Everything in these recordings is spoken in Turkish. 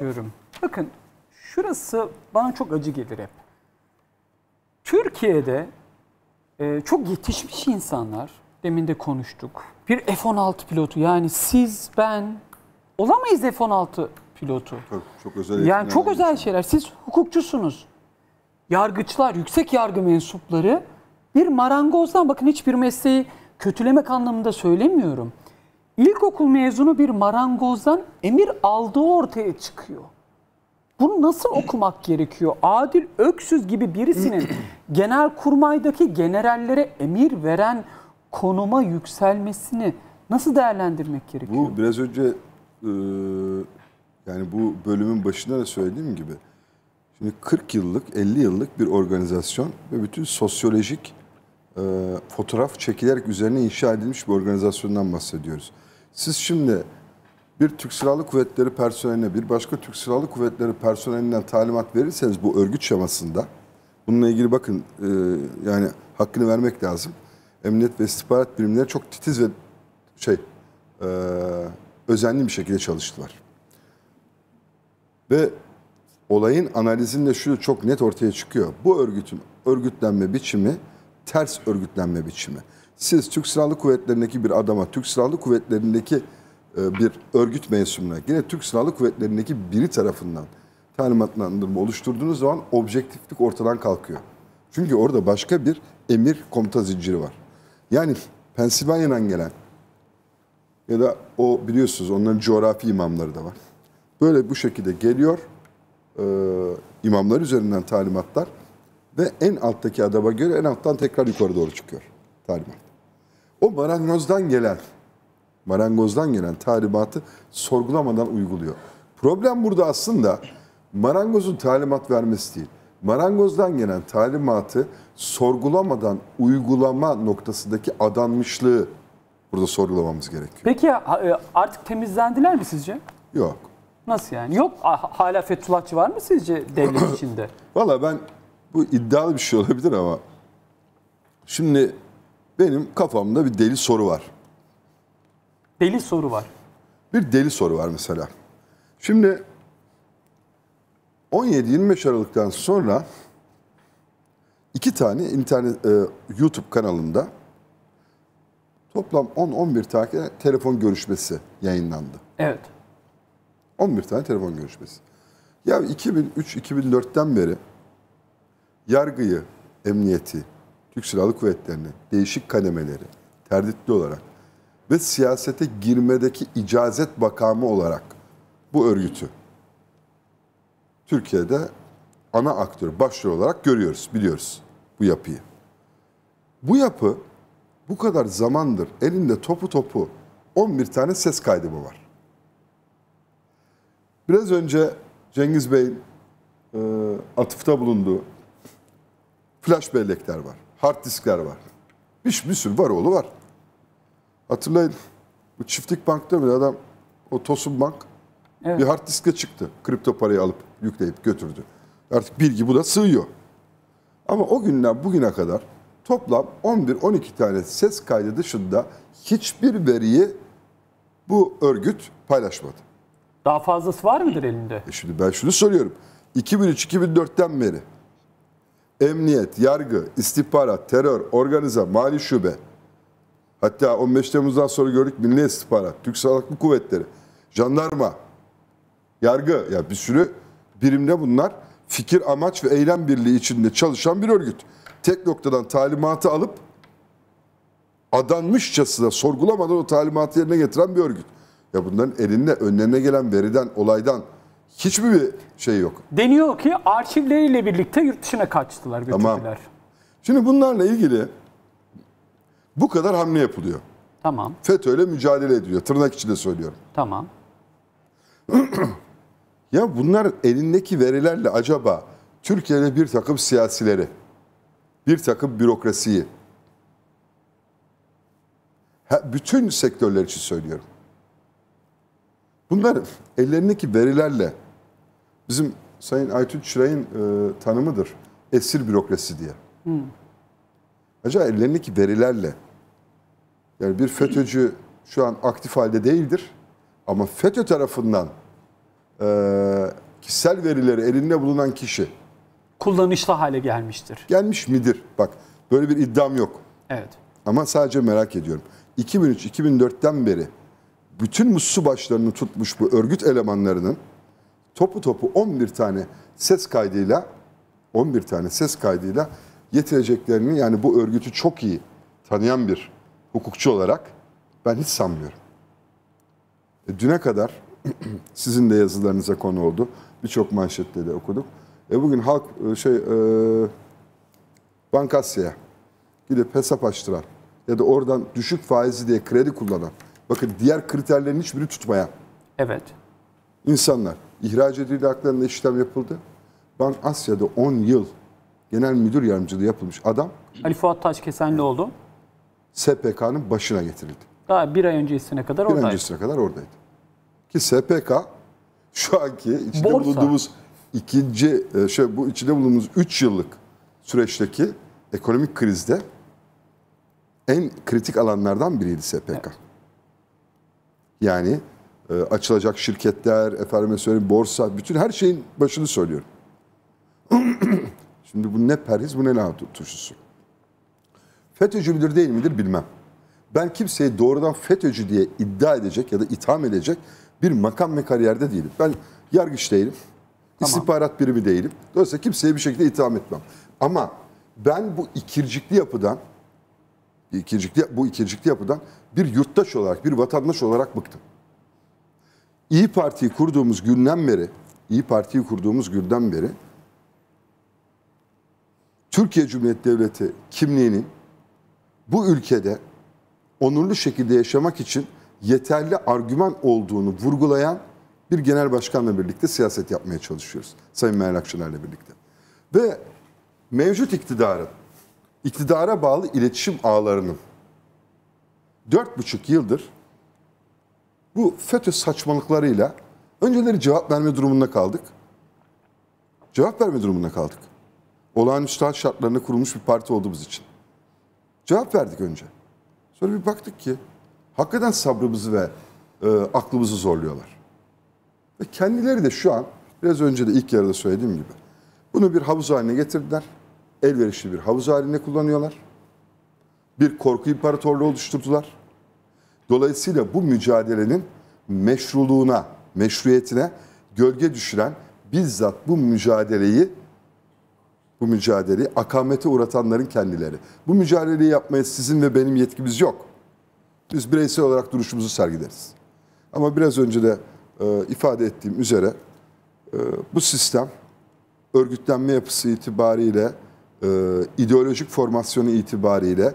istiyorum. Bakın şurası bana çok acı gelir hep. Türkiye'de e, çok yetişmiş insanlar, demin de konuştuk. Bir F-16 pilotu yani siz, ben olamayız F-16 pilotu. Tabii, çok özel yani çok özel şeyler. Siz hukukçusunuz. Yargıçlar, yüksek yargı mensupları bir marangozdan bakın hiçbir mesleği kötülemek anlamında söylemiyorum. İlkokul mezunu bir marangozdan emir aldığı ortaya çıkıyor. Bunu nasıl okumak gerekiyor? Adil Öksüz gibi birisinin genel kurmaydaki generallere emir veren konuma yükselmesini nasıl değerlendirmek gerekiyor? Bu biraz önce e, yani bu bölümün başında da söylediğim gibi şimdi 40 yıllık 50 yıllık bir organizasyon ve bütün sosyolojik e, fotoğraf çekilerek üzerine inşa edilmiş bir organizasyondan bahsediyoruz. Siz şimdi bir Türk Silahlı Kuvvetleri personeline bir başka Türk Silahlı Kuvvetleri personelinden talimat verirseniz bu örgüt şemasında bununla ilgili bakın e, yani hakkını vermek lazım. Emniyet ve istihbarat birimleri çok titiz ve şey e, özenli bir şekilde çalıştılar. Ve olayın analizinde şu çok net ortaya çıkıyor. Bu örgütün örgütlenme biçimi ters örgütlenme biçimi. Siz Türk Silahlı Kuvvetleri'ndeki bir adama, Türk Silahlı Kuvvetleri'ndeki e, bir örgüt mensubuna, yine Türk Silahlı Kuvvetleri'ndeki biri tarafından talimatlandırma oluşturduğunuz zaman objektiflik ortadan kalkıyor. Çünkü orada başka bir emir komuta zinciri var. Yani Pensilvanya'dan gelen ya da o biliyorsunuz onların coğrafi imamları da var. Böyle bu şekilde geliyor e, imamlar üzerinden talimatlar ve en alttaki adama göre en alttan tekrar yukarı doğru çıkıyor talimat. O marangozdan gelen, marangozdan gelen talimatı sorgulamadan uyguluyor. Problem burada aslında marangozun talimat vermesi değil. Marangozdan gelen talimatı sorgulamadan uygulama noktasındaki adanmışlığı burada sorgulamamız gerekiyor. Peki e, artık temizlendiler mi sizce? Yok. Nasıl yani? Yok hala Fethullahçı var mı sizce devlet içinde? Valla ben bu iddialı bir şey olabilir ama şimdi benim kafamda bir deli soru var. Deli soru var. Bir deli soru var mesela. Şimdi 17-25 Aralık'tan sonra iki tane internet e, YouTube kanalında toplam 10-11 tane telefon görüşmesi yayınlandı. Evet. 11 tane telefon görüşmesi. Ya 2003-2004'ten beri yargıyı, emniyeti, Türk Silahlı Kuvvetleri'ni, değişik kademeleri terditli olarak ve siyasete girmedeki icazet bakamı olarak bu örgütü Türkiye'de ana aktör, başrol olarak görüyoruz, biliyoruz bu yapıyı. Bu yapı bu kadar zamandır elinde topu topu 11 tane ses kaydı mı var? Biraz önce Cengiz Bey e, atıfta bulundu. Flash bellekler var. Hard diskler var. Bir, bir sürü var oğlu var. Hatırlayın bu çiftlik bankta bir adam o Tosun Bank evet. bir hard diske çıktı. Kripto parayı alıp yükleyip götürdü. Artık bilgi da sığıyor. Ama o günden bugüne kadar toplam 11-12 tane ses kaydı dışında hiçbir veriyi bu örgüt paylaşmadı. Daha fazlası var mıdır elinde? E şimdi ben şunu soruyorum. 2003-2004'ten beri emniyet, yargı, istihbarat, terör, organize, mali şube. Hatta 15 Temmuz'dan sonra gördük Milli İstihbarat, Türk Silahlı Kuvvetleri, jandarma, yargı. Ya yani bir sürü birimde bunlar fikir, amaç ve eylem birliği içinde çalışan bir örgüt. Tek noktadan talimatı alıp adanmışçasına sorgulamadan o talimatı yerine getiren bir örgüt. Ya bunların elinde önlerine gelen veriden, olaydan, Hiçbir bir şey yok. Deniyor ki arşivleriyle birlikte yurt dışına kaçtılar götürdüler. Tamam. Şimdi bunlarla ilgili bu kadar hamle yapılıyor. Tamam. FETÖ'yle mücadele ediliyor. Tırnak içinde söylüyorum. Tamam. ya bunlar elindeki verilerle acaba Türkiye'de bir takım siyasileri, bir takım bürokrasiyi, bütün sektörler için söylüyorum. Bunlar ellerindeki verilerle Bizim Sayın Aytun Çıray'ın e, tanımıdır. Esir bürokrasi diye. Hı. Hmm. Acaba ellerindeki verilerle yani bir FETÖ'cü şu an aktif halde değildir. Ama FETÖ tarafından e, kişisel verileri elinde bulunan kişi kullanışlı hale gelmiştir. Gelmiş midir? Bak böyle bir iddiam yok. Evet. Ama sadece merak ediyorum. 2003-2004'ten beri bütün musu başlarını tutmuş bu örgüt elemanlarının topu topu 11 tane ses kaydıyla 11 tane ses kaydıyla yetireceklerini yani bu örgütü çok iyi tanıyan bir hukukçu olarak ben hiç sanmıyorum. E, düne kadar sizin de yazılarınıza konu oldu. Birçok manşette de okuduk. E bugün halk e, şey e, Bankasya'ya gidip hesap açtıran ya da oradan düşük faizli diye kredi kullanan bakın diğer kriterlerin hiçbiri tutmayan. Evet insanlar ihraç edildi, haklarında işlem yapıldı. Bank Asya'da 10 yıl genel müdür yardımcılığı yapılmış adam Ali Fuat Taşkesenli oldu. SPK'nın başına getirildi. Daha bir ay öncesine kadar bir oradaydı. Bir öncesine kadar oradaydı. Ki SPK şu anki içinde Borsa. bulunduğumuz ikinci, e, şey bu içinde bulunduğumuz 3 yıllık süreçteki ekonomik krizde en kritik alanlardan biriydi SPK. Evet. Yani e, açılacak şirketler, efendime söyleyeyim borsa, bütün her şeyin başını söylüyorum. Şimdi bu ne perhiz bu ne lahana turşusu. FETÖ'cü müdür değil midir bilmem. Ben kimseyi doğrudan FETÖ'cü diye iddia edecek ya da itham edecek bir makam ve kariyerde değilim. Ben yargıç değilim. Tamam. İstihbarat birimi değilim. Dolayısıyla kimseye bir şekilde itham etmem. Ama ben bu ikircikli yapıdan ikircikli, bu ikircikli yapıdan bir yurttaş olarak, bir vatandaş olarak bıktım. İyi Parti'yi kurduğumuz günden beri, İyi Parti'yi kurduğumuz günden beri Türkiye Cumhuriyeti Devleti kimliğinin bu ülkede onurlu şekilde yaşamak için yeterli argüman olduğunu vurgulayan bir genel başkanla birlikte siyaset yapmaya çalışıyoruz. Sayın Meral Akşener'le birlikte. Ve mevcut iktidarın, iktidara bağlı iletişim ağlarının 4,5 yıldır bu FETÖ saçmalıklarıyla önceleri cevap verme durumunda kaldık. Cevap verme durumunda kaldık. Olağanüstü hal şartlarına kurulmuş bir parti olduğumuz için. Cevap verdik önce. Sonra bir baktık ki hakikaten sabrımızı ve e, aklımızı zorluyorlar. Ve kendileri de şu an biraz önce de ilk yarıda söylediğim gibi bunu bir havuz haline getirdiler. Elverişli bir havuz haline kullanıyorlar. Bir korku imparatorluğu oluşturdular. Dolayısıyla bu mücadelenin meşruluğuna, meşruiyetine gölge düşüren bizzat bu mücadeleyi bu mücadeleyi akamete uğratanların kendileri. Bu mücadeleyi yapmaya sizin ve benim yetkimiz yok. Biz bireysel olarak duruşumuzu sergileriz. Ama biraz önce de e, ifade ettiğim üzere e, bu sistem örgütlenme yapısı itibariyle, e, ideolojik formasyonu itibariyle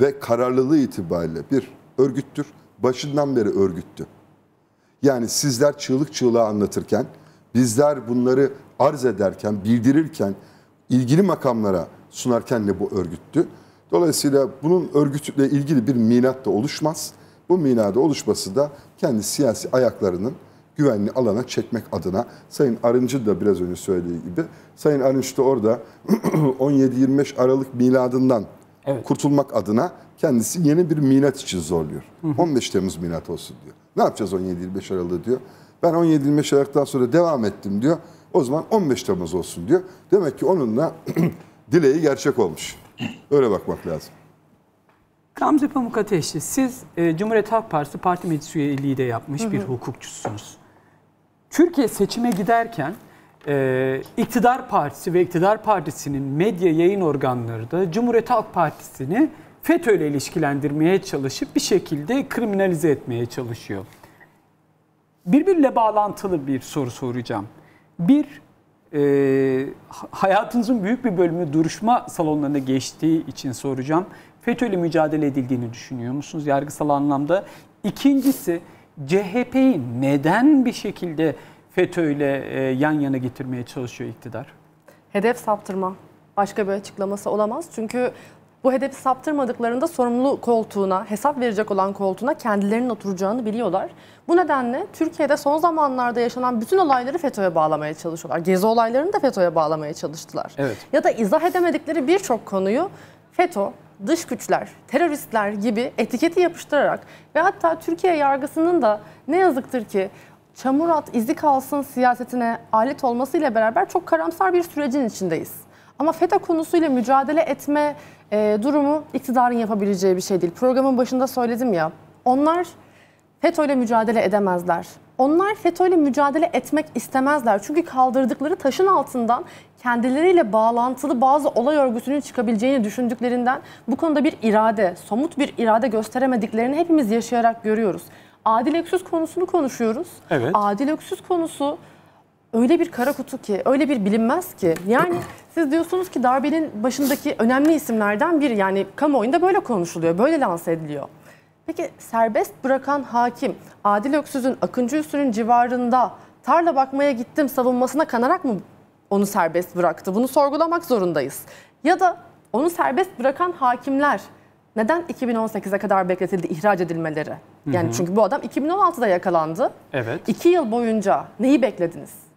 ve kararlılığı itibariyle bir örgüttür. Başından beri örgüttü. Yani sizler çığlık çığlığa anlatırken, bizler bunları arz ederken, bildirirken, ilgili makamlara sunarken de bu örgüttü. Dolayısıyla bunun örgütle ilgili bir milat da oluşmaz. Bu minada oluşması da kendi siyasi ayaklarının güvenli alana çekmek adına. Sayın Arıncı da biraz önce söylediği gibi, Sayın Arınç da orada 17-25 Aralık miladından Evet. Kurtulmak adına kendisi yeni bir minat için zorluyor. Hı hı. 15 Temmuz minat olsun diyor. Ne yapacağız 17-25 Aralık'ı diyor. Ben 17-25 Aralık'tan sonra devam ettim diyor. O zaman 15 Temmuz olsun diyor. Demek ki onunla dileği gerçek olmuş. Öyle bakmak lazım. Gamze Pamuk Ateşli, siz e, Cumhuriyet Halk Partisi parti meclis üyeliği de yapmış hı hı. bir hukukçusunuz. Türkiye seçime giderken e, iktidar partisi ve iktidar partisinin medya yayın organları da Cumhuriyet Halk Partisi'ni FETÖ ile ilişkilendirmeye çalışıp bir şekilde kriminalize etmeye çalışıyor. Birbiriyle bağlantılı bir soru soracağım. Bir, e, hayatınızın büyük bir bölümü duruşma salonlarında geçtiği için soracağım. FETÖ ile mücadele edildiğini düşünüyor musunuz yargısal anlamda? İkincisi CHP'yi neden bir şekilde FETÖ ile e, yan yana getirmeye çalışıyor iktidar. Hedef saptırma. Başka bir açıklaması olamaz. Çünkü bu hedefi saptırmadıklarında sorumlu koltuğuna, hesap verecek olan koltuğuna kendilerinin oturacağını biliyorlar. Bu nedenle Türkiye'de son zamanlarda yaşanan bütün olayları FETÖ'ye bağlamaya çalışıyorlar. Gezi olaylarını da FETÖ'ye bağlamaya çalıştılar. Evet. Ya da izah edemedikleri birçok konuyu FETÖ, dış güçler, teröristler gibi etiketi yapıştırarak ve hatta Türkiye yargısının da ne yazıktır ki çamur at izi kalsın siyasetine alet olmasıyla beraber çok karamsar bir sürecin içindeyiz. Ama FETÖ konusuyla mücadele etme e, durumu iktidarın yapabileceği bir şey değil. Programın başında söyledim ya, onlar FETÖ ile mücadele edemezler. Onlar FETÖ ile mücadele etmek istemezler. Çünkü kaldırdıkları taşın altından kendileriyle bağlantılı bazı olay örgüsünün çıkabileceğini düşündüklerinden bu konuda bir irade, somut bir irade gösteremediklerini hepimiz yaşayarak görüyoruz. Adil Öksüz konusunu konuşuyoruz. Evet. Adil Öksüz konusu öyle bir kara kutu ki, öyle bir bilinmez ki. Yani siz diyorsunuz ki darbenin başındaki önemli isimlerden biri. Yani kamuoyunda böyle konuşuluyor, böyle lanse ediliyor. Peki serbest bırakan hakim Adil Öksüz'ün Akıncı Üssü'nün civarında tarla bakmaya gittim savunmasına kanarak mı onu serbest bıraktı? Bunu sorgulamak zorundayız. Ya da onu serbest bırakan hakimler neden 2018'e kadar bekletildi ihraç edilmeleri? Yani Hı-hı. çünkü bu adam 2016'da yakalandı. Evet. İki yıl boyunca neyi beklediniz?